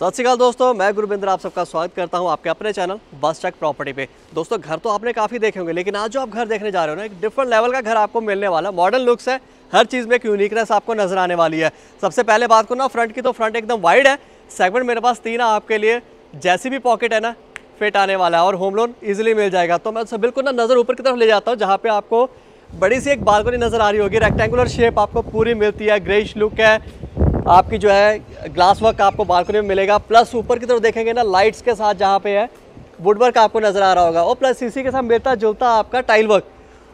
सत श्रीकाल दोस्तों मैं गुरुविंदर आप सबका स्वागत करता हूं आपके अपने चैनल बस चेक प्रॉपर्टी पे दोस्तों घर तो आपने काफ़ी देखे होंगे लेकिन आज जो आप घर देखने जा रहे हो ना एक डिफरेंट लेवल का घर आपको मिलने वाला मॉडर्न लुक्स है हर चीज़ में एक यूनिकनेस आपको नजर आने वाली है सबसे पहले बात करूँ ना फ्रंट की तो फ्रंट एकदम वाइड है सेगमेंट मेरे पास तीन है आपके लिए जैसी भी पॉकेट है ना फिट आने वाला है और होम लोन ईजिली मिल जाएगा तो मैं बिल्कुल ना नज़र ऊपर की तरफ ले जाता हूँ जहाँ पर आपको बड़ी सी एक बालकनी नज़र आ रही होगी रेक्टेंगुलर शेप आपको पूरी मिलती है ग्रेश लुक है आपकी जो है ग्लास वर्क आपको बालकनी में मिलेगा प्लस ऊपर की तरफ देखेंगे ना लाइट्स के साथ जहाँ पे है वुड वर्क आपको नज़र आ रहा होगा और प्लस इसी के साथ मिलता जुलता आपका टाइल वर्क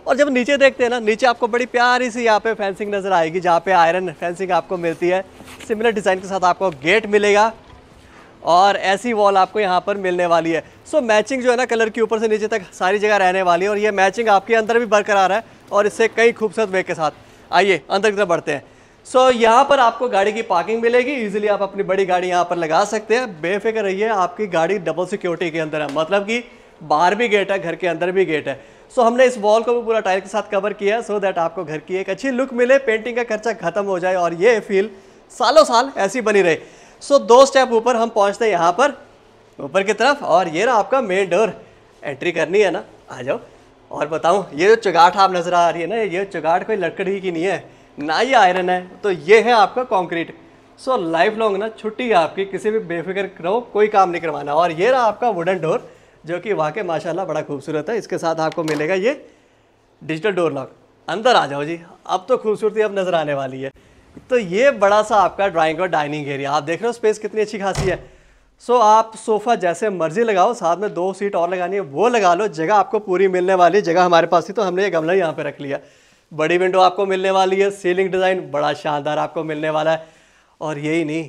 और जब नीचे देखते हैं ना नीचे आपको बड़ी प्यारी सी यहाँ पे फेंसिंग नज़र आएगी जहाँ पे आयरन फेंसिंग आपको मिलती है सिमिलर डिज़ाइन के साथ आपको गेट मिलेगा और ऐसी वॉल आपको यहाँ पर मिलने वाली है सो मैचिंग जो है ना कलर के ऊपर से नीचे तक सारी जगह रहने वाली है और ये मैचिंग आपके अंदर भी बरकरार है और इससे कई खूबसूरत वे के साथ आइए अंदर की तरफ बढ़ते हैं सो so, यहाँ पर आपको गाड़ी की पार्किंग मिलेगी इजीली आप अपनी बड़ी गाड़ी यहाँ पर लगा सकते हैं बेफिक्र रहिए है, आपकी गाड़ी डबल सिक्योरिटी के अंदर है मतलब कि बाहर भी गेट है घर के अंदर भी गेट है सो so, हमने इस वॉल को भी पूरा टाइल के साथ कवर किया सो so दैट आपको घर की एक अच्छी लुक मिले पेंटिंग का खर्चा खत्म हो जाए और ये फील सालों साल ऐसी बनी रहे सो so, दो स्टेप ऊपर हम पहुँचते हैं यहाँ पर ऊपर की तरफ और ये ना आपका मेन डोर एंट्री करनी है ना आ जाओ और बताऊँ ये जो चुगाट आप नज़र आ रही है ना ये चुगाट कोई लकड़ी की नहीं है ना ही आयरन है तो ये है आपका कॉन्क्रीट सो लाइफ लॉन्ग ना छुट्टी है आपकी किसी भी बेफिक्र रहो कोई काम नहीं करवाना और ये रहा आपका वुडन डोर जो कि वाकई माशाल्लाह बड़ा खूबसूरत है इसके साथ आपको मिलेगा ये डिजिटल डोर लॉक अंदर आ जाओ जी अब तो खूबसूरती अब नज़र आने वाली है तो ये बड़ा सा आपका ड्राइंग और डाइनिंग एरिया आप देख रहे हो स्पेस कितनी अच्छी खासी है सो आप सोफ़ा जैसे मर्जी लगाओ साथ में दो सीट और लगानी है वो लगा लो जगह आपको पूरी मिलने वाली जगह हमारे पास थी तो हमने ये गमला यहाँ पर रख लिया बड़ी विंडो आपको मिलने वाली है सीलिंग डिज़ाइन बड़ा शानदार आपको मिलने वाला है और यही नहीं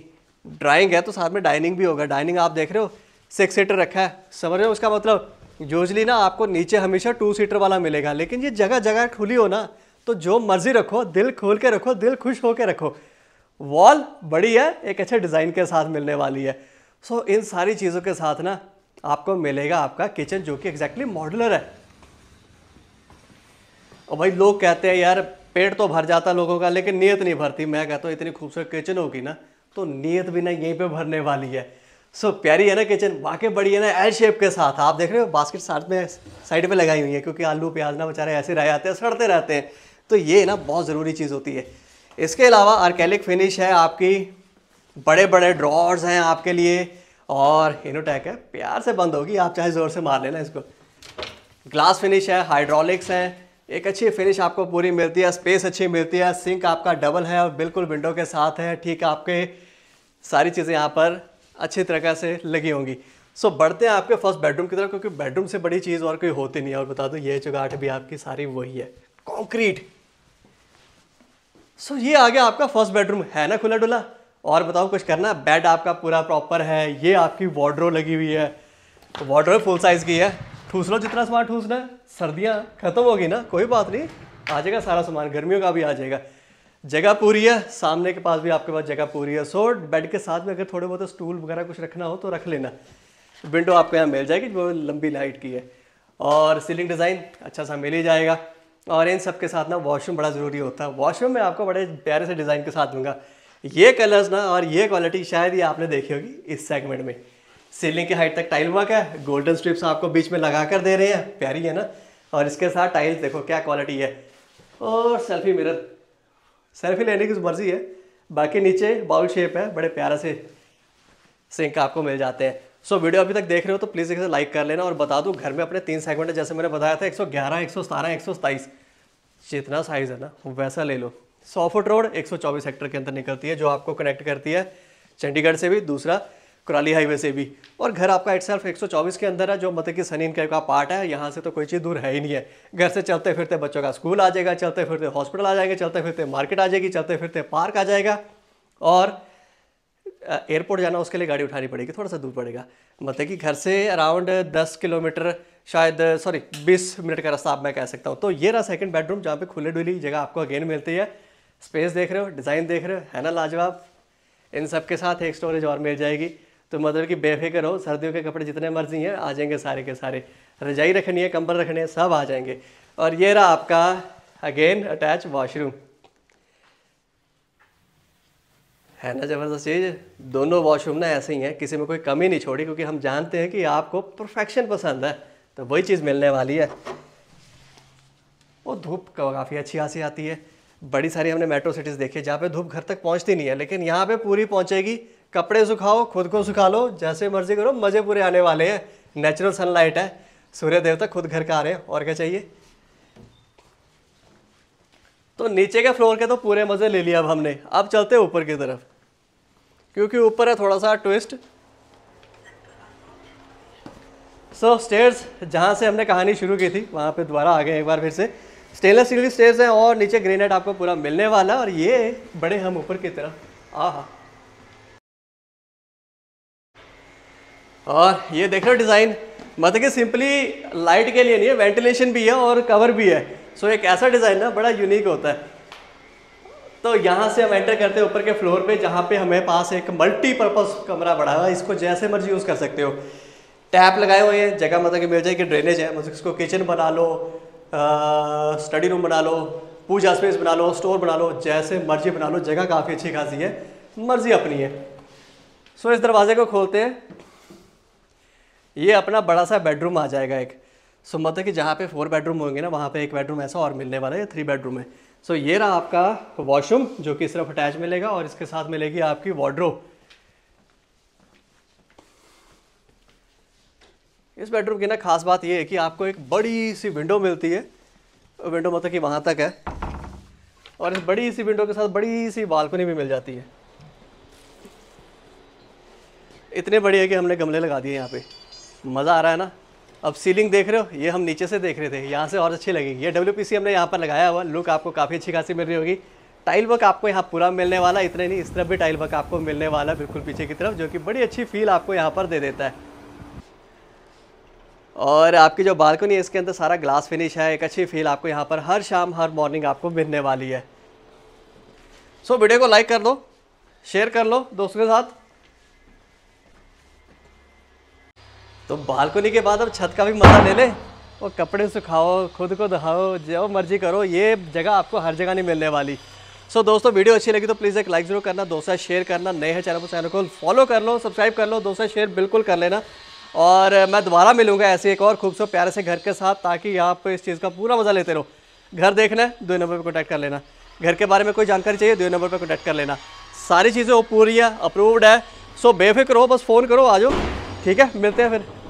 ड्राइंग है तो साथ में डाइनिंग भी होगा डाइनिंग आप देख रहे हो सिक्स सीटर रखा है समझ रहे हो उसका मतलब यूजली ना आपको नीचे हमेशा टू सीटर वाला मिलेगा लेकिन ये जगह जगह खुली हो ना तो जो मर्जी रखो दिल खोल के रखो दिल खुश होकर रखो वॉल बड़ी है एक अच्छे डिज़ाइन के साथ मिलने वाली है सो so, इन सारी चीज़ों के साथ ना आपको मिलेगा आपका किचन जो कि एग्जैक्टली मॉडुलर है और भाई लोग कहते हैं यार पेट तो भर जाता लोगों का लेकिन नीयत नहीं भरती मैं कहता हूँ इतनी खूबसूरत किचन होगी ना तो नीयत भी ना यहीं पे भरने वाली है सो so, प्यारी है ना किचन वाकई बड़ी है ना एल शेप के साथ आप देख रहे हो बास्केट साथ में साइड पे लगाई हुई है क्योंकि आलू प्याज ना बेचारे ऐसे रह जाते हैं सड़ते रहते हैं तो ये ना बहुत ज़रूरी चीज़ होती है इसके अलावा आर्केलिक फिनिश है आपकी बड़े बड़े ड्रॉर्स हैं आपके लिए और इनोटैक है प्यार से बंद होगी आप चाहे ज़ोर से मार लेना इसको ग्लास फिनिश है हाइड्रोलिक्स हैं एक अच्छी फिनिश आपको पूरी मिलती है स्पेस अच्छी मिलती है सिंक आपका डबल है और बिल्कुल विंडो के साथ है ठीक है आपके सारी चीज़ें यहाँ पर अच्छी तरह से लगी होंगी सो so, बढ़ते हैं आपके फर्स्ट बेडरूम की तरफ क्योंकि बेडरूम से बड़ी चीज़ और कोई होती नहीं है और बता दो ये चुगाट भी आपकी सारी वही है कॉन्क्रीट सो so, ये आ गया आपका फर्स्ट बेडरूम है ना खुला डुला और बताओ कुछ करना बेड आपका पूरा प्रॉपर है ये आपकी वॉड्रो लगी हुई है वॉड्रो फुल साइज़ की है ठूस लो जितना सामान ठूसना है सर्दियाँ खत्म होगी ना कोई बात नहीं आ जाएगा सारा सामान गर्मियों का भी आ जाएगा जगह पूरी है सामने के पास भी आपके पास जगह पूरी है सो बेड के साथ में अगर थोड़े बहुत स्टूल वगैरह कुछ रखना हो तो रख लेना विंडो आपको यहाँ मिल जाएगी जो लंबी लाइट की है और सीलिंग डिज़ाइन अच्छा सा मिल ही जाएगा और इन सब के साथ ना वॉशरूम बड़ा ज़रूरी होता है वॉशरूम में आपको बड़े प्यारे से डिज़ाइन के साथ दूंगा ये कलर्स ना और ये क्वालिटी शायद ही आपने देखी होगी इस सेगमेंट में सीलिंग की हाइट तक टाइल वर्क है गोल्डन स्ट्रिप्स आपको बीच में लगा कर दे रहे हैं प्यारी है ना और इसके साथ टाइल्स देखो क्या क्वालिटी है और सेल्फी मिरर सेल्फी लेने की मर्जी है बाकी नीचे बाउल शेप है बड़े प्यारा से सिंक आपको मिल जाते हैं सो so, वीडियो अभी तक देख रहे हो तो प्लीज़ इसे लाइक कर लेना और बता दूँ घर में अपने तीन सेगमेंट जैसे मैंने बताया था 111, 117, 127 जितना साइज़ है ना वैसा ले लो सौ फुट रोड 124 सेक्टर के अंदर निकलती है जो आपको कनेक्ट करती है चंडीगढ़ से भी दूसरा कुराली हाईवे से भी और घर आपका एट सेल्फ एक के अंदर है जो मतलब कि सनी इनका का पार्ट है यहाँ से तो कोई चीज़ दूर है ही नहीं है घर से चलते फिरते बच्चों का स्कूल आ जाएगा चलते फिरते हॉस्पिटल आ जाएंगे चलते फिरते मार्केट आ जाएगी चलते फिरते पार्क आ जाएगा और एयरपोर्ट जाना उसके लिए गाड़ी उठानी पड़ेगी थोड़ा सा दूर पड़ेगा मतलब कि घर से अराउंड दस किलोमीटर शायद सॉरी बीस मिनट का रास्ता आप मैं कह सकता हूँ तो ये रहा सेकेंड बेडरूम जहाँ पर खुले डुली जगह आपको अगेन मिलती है स्पेस देख रहे हो डिज़ाइन देख रहे हो है ना लाजवाब इन सब के साथ एक स्टोरेज और मिल जाएगी तो मतलब कि बेफिक्र हो सर्दियों के कपड़े जितने मर्जी हैं आ जाएंगे सारे के सारे रजाई रखनी है कंबल रखने हैं सब आ जाएंगे और ये रहा आपका अगेन अटैच वॉशरूम है ना ज़बरदस्त चीज़ दोनों वॉशरूम ना ऐसे ही हैं किसी में कोई कमी नहीं छोड़ी क्योंकि हम जानते हैं कि आपको परफेक्शन पसंद है तो वही चीज़ मिलने वाली है वो धूप काफ़ी अच्छी खासी आती है बड़ी सारी हमने मेट्रो सिटीज़ देखी है जहाँ पे धूप घर तक पहुँचती नहीं है लेकिन यहाँ पे पूरी पहुँचेगी कपड़े सुखाओ खुद को सुखा लो जैसे मर्जी करो मज़े पूरे आने वाले हैं नेचुरल सनलाइट है सूर्य देवता खुद घर का आ रहे हैं और क्या चाहिए तो नीचे के फ्लोर के तो पूरे मज़े ले लिया अब हमने अब चलते ऊपर की तरफ क्योंकि ऊपर है थोड़ा सा ट्विस्ट सो so, स्टेयर्स जहाँ से हमने कहानी शुरू की थी वहाँ पे दोबारा आ गए एक बार फिर से स्टेनलेस स्टील स्टेयर्स हैं और नीचे ग्रेनेट आपको पूरा मिलने वाला और ये बड़े हम ऊपर की तरफ आ हाँ और ये देख रहे डिज़ाइन मतलब कि सिंपली लाइट के लिए नहीं है वेंटिलेशन भी है और कवर भी है सो एक ऐसा डिज़ाइन ना बड़ा यूनिक होता है तो यहाँ से हम एंटर करते हैं ऊपर के फ्लोर पे जहाँ पे हमें पास एक मल्टीपर्पज़ कमरा बढ़ा हुआ है इसको जैसे मर्जी यूज़ कर सकते हो टैप लगाए हुए हैं जगह मतलब कि मिल जाएगी ड्रेनेज है मतलब इसको किचन बना लो स्टडी रूम बना लो पूजा स्पेस बना लो स्टोर बना लो जैसे मर्जी बना लो जगह काफ़ी अच्छी खासी है मर्जी अपनी है सो इस दरवाजे को खोलते हैं ये अपना बड़ा सा बेडरूम आ जाएगा एक सो मतलब कि जहाँ पे फोर बेडरूम होंगे ना वहाँ पे एक बेडरूम ऐसा और मिलने वाला है थ्री बेडरूम है सो ये रहा आपका वॉशरूम जो कि सिर्फ अटैच मिलेगा और इसके साथ मिलेगी आपकी वॉड्रो इस बेडरूम की ना खास बात ये है कि आपको एक बड़ी सी विंडो मिलती है विंडो मतलब कि वहाँ तक है और इस बड़ी सी विंडो के साथ बड़ी सी बालकनी भी मिल जाती है इतने बड़ी है कि हमने गमले लगा दिए यहाँ पे मज़ा आ रहा है ना अब सीलिंग देख रहे हो ये हम नीचे से देख रहे थे यहाँ से और अच्छी लगेगी ये डब्ल्यू हमने यहाँ पर लगाया हुआ लुक आपको काफ़ी अच्छी खासी मिल रही होगी टाइल वर्क आपको यहाँ पूरा मिलने वाला इतने नहीं इस तरफ भी टाइल वर्क आपको मिलने वाला बिल्कुल पीछे की तरफ जो कि बड़ी अच्छी फील आपको यहाँ पर दे देता है और आपकी जो बालकनी है इसके अंदर सारा ग्लास फिनिश है एक अच्छी फील आपको यहाँ पर हर शाम हर मॉर्निंग आपको मिलने वाली है सो so, वीडियो को लाइक कर लो शेयर कर लो दोस्तों के साथ तो बालकोनी के बाद अब छत का भी मजा ले लें और कपड़े सुखाओ खुद को दहाओ जो मर्जी करो ये जगह आपको हर जगह नहीं मिलने वाली सो so, दोस्तों वीडियो अच्छी लगी तो प्लीज़ एक लाइक जरूर करना दोस्तों शेयर करना नए हैं चैनल पर चैनल को फॉलो कर लो सब्सक्राइब कर लो दोस्तों शेयर बिल्कुल कर लेना और मैं दोबारा मिलूंगा ऐसे एक और खूबसूरत प्यारे से घर के साथ ताकि आप इस चीज़ का पूरा मज़ा लेते रहो घर देखना दो नंबर पर कॉन्टैक्ट कर लेना घर के बारे में कोई जानकारी चाहिए दो नंबर पर कॉन्टैक्ट कर लेना सारी चीज़ें वो पूरी है अप्रूव्ड है सो बेफिक्र हो बस फ़ोन करो आ जाओ ठीक है मिलते हैं फिर